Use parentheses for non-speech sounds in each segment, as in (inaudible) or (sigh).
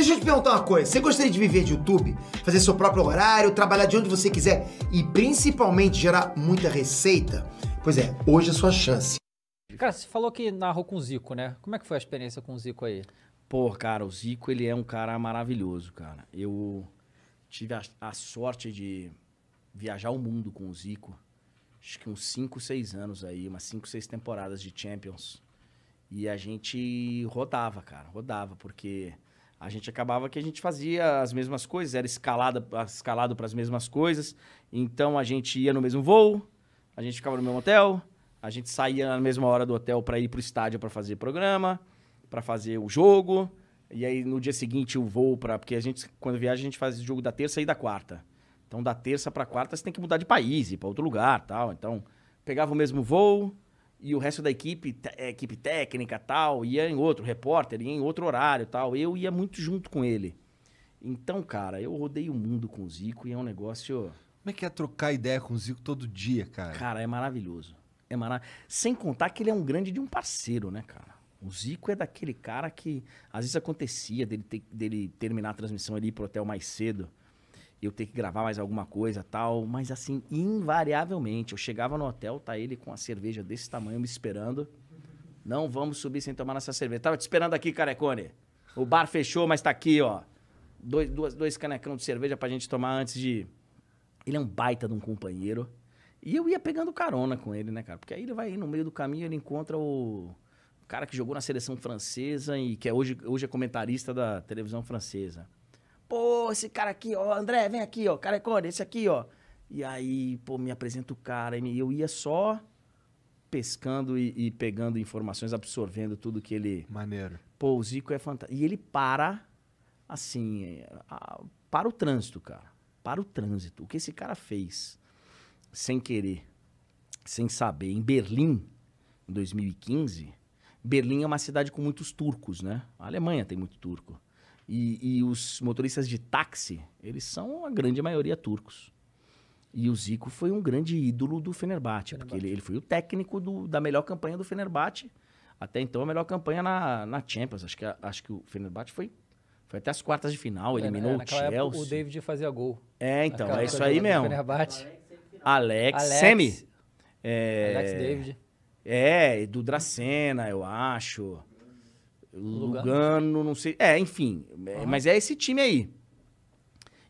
Deixa eu te perguntar uma coisa. Você gostaria de viver de YouTube? Fazer seu próprio horário, trabalhar de onde você quiser e principalmente gerar muita receita? Pois é, hoje é a sua chance. Cara, você falou que narrou com o Zico, né? Como é que foi a experiência com o Zico aí? Pô, cara, o Zico, ele é um cara maravilhoso, cara. Eu tive a, a sorte de viajar o mundo com o Zico. Acho que uns 5, 6 anos aí, umas 5, 6 temporadas de Champions. E a gente rodava, cara, rodava, porque a gente acabava que a gente fazia as mesmas coisas, era escalada, escalado para as mesmas coisas. Então a gente ia no mesmo voo, a gente ficava no mesmo hotel, a gente saía na mesma hora do hotel para ir para o estádio para fazer programa, para fazer o jogo. E aí no dia seguinte o voo para porque a gente quando viaja a gente faz o jogo da terça e da quarta. Então da terça para quarta você tem que mudar de país, ir para outro lugar, tal. Então pegava o mesmo voo, e o resto da equipe, é, equipe técnica tal, ia em outro, repórter, ia em outro horário tal. Eu ia muito junto com ele. Então, cara, eu rodei o mundo com o Zico e é um negócio. Como é que é trocar ideia com o Zico todo dia, cara? Cara, é maravilhoso. É mara... Sem contar que ele é um grande de um parceiro, né, cara? O Zico é daquele cara que às vezes acontecia dele, ter, dele terminar a transmissão ali pro hotel mais cedo eu ter que gravar mais alguma coisa tal. Mas assim, invariavelmente, eu chegava no hotel, tá ele com a cerveja desse tamanho me esperando. Não vamos subir sem tomar nossa cerveja. Tava te esperando aqui, Carecone. O bar fechou, mas tá aqui, ó. Dois, duas, dois canecão de cerveja pra gente tomar antes de. Ele é um baita de um companheiro. E eu ia pegando carona com ele, né, cara? Porque aí ele vai no meio do caminho, ele encontra o cara que jogou na seleção francesa e que é hoje, hoje é comentarista da televisão francesa esse cara aqui, ó, André, vem aqui, ó, Careconde, esse aqui, ó. E aí, pô, me apresenta o cara. E eu ia só pescando e, e pegando informações, absorvendo tudo que ele. Maneiro. Pô, o Zico é fantástico. E ele para, assim, para o trânsito, cara. Para o trânsito. O que esse cara fez, sem querer, sem saber, em Berlim, em 2015. Berlim é uma cidade com muitos turcos, né? A Alemanha tem muito turco. E, e os motoristas de táxi, eles são a grande maioria turcos. E o Zico foi um grande ídolo do Fenerbahçe, Fenerbahçe. porque ele, ele, foi o técnico do, da melhor campanha do Fenerbahçe. Até então, a melhor campanha na, na Champions. Acho que, acho que o Fenerbahçe foi, foi até as quartas de final, é, eliminou é, o Chelsea. Época, o David fazia gol. É, então, é isso aí mesmo. Fenerbahçe. Alex, Alex Semi. É, Alex David. É, é do Dracena, eu acho. Lugano. Lugano, não sei. É, enfim. É, mas é esse time aí.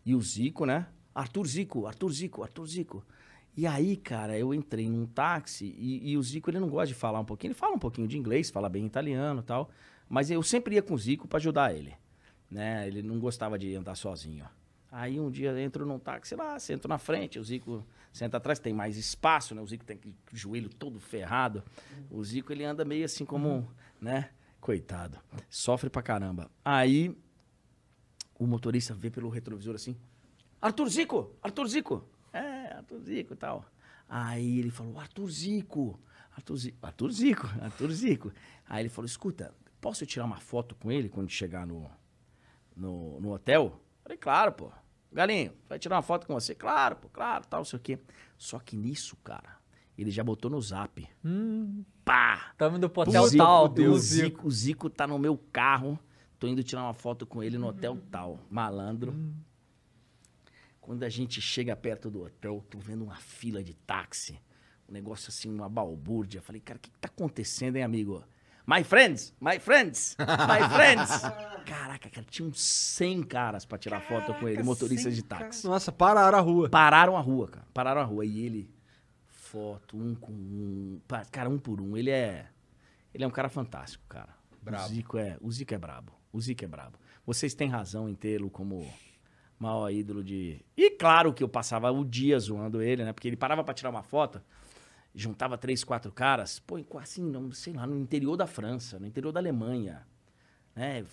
E o Zico, né? Arthur Zico, Arthur Zico, Arthur Zico. E aí, cara, eu entrei num táxi e, e, o Zico, ele não gosta de falar um pouquinho. Ele fala um pouquinho de inglês, fala bem italiano tal. Mas eu sempre ia com o Zico para ajudar ele. Né? Ele não gostava de andar sozinho. Aí um dia eu entro num táxi lá, sento na frente, o Zico senta atrás, tem mais espaço, né? O Zico tem o joelho todo ferrado. O Zico, ele anda meio assim como, uhum. né? Coitado. Sofre pra caramba. Aí o motorista vê pelo retrovisor assim: Arthur Zico! Arthur Zico! É, Arthur Zico e tal. Aí ele falou: Arthur Zico! Arthur Zico, Arthur Zico, (laughs) Arthur Zico. Aí ele falou: escuta, posso tirar uma foto com ele quando chegar no, no, no hotel? falei, claro, pô. Galinho, vai tirar uma foto com você? Claro, pô, claro, tal, sei o quê. Só que nisso, cara, ele já botou no zap. Hum. Pá! Tamo indo pro hotel Zico, tal. O Zico, o Zico tá no meu carro. Tô indo tirar uma foto com ele no hotel hum. tal. Malandro. Hum. Quando a gente chega perto do hotel, tô vendo uma fila de táxi. Um negócio assim, uma balbúrdia. Falei, cara, o que, que tá acontecendo, hein, amigo? My friends, my friends, my friends. (laughs) Caraca, cara, tinha uns 100 caras pra tirar Caraca, foto com ele, motorista de táxi. Nossa, pararam a rua. Pararam a rua, cara. Pararam a rua. E ele foto, um com um. Cara, um por um. Ele é. Ele é um cara fantástico, cara. Bravo. O Zico é, o Zico é brabo. O Zico é brabo. Vocês têm razão em tê-lo como maior ídolo de. E claro que eu passava o dia zoando ele, né? Porque ele parava para tirar uma foto, juntava três, quatro caras, pô, assim, não, sei lá, no interior da França, no interior da Alemanha né,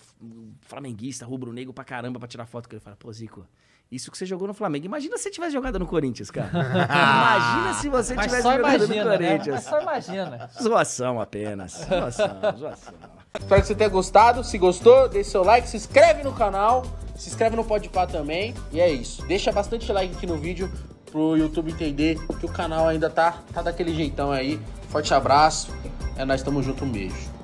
flamenguista, rubro-negro pra caramba pra tirar foto que ele. Fala, pô, Zico, isso que você jogou no Flamengo. Imagina se você tivesse jogado no Corinthians, cara. (laughs) imagina se você Mas tivesse jogado imagina, no né? Corinthians. Né? só imagina. Zoação apenas. Zoação, zoação. Espero que você tenha gostado. Se gostou, deixe seu like, se inscreve no canal, se inscreve no Podpah também. E é isso. Deixa bastante like aqui no vídeo pro YouTube entender que o canal ainda tá, tá daquele jeitão aí. Forte abraço. É nós, tamo junto, um beijo.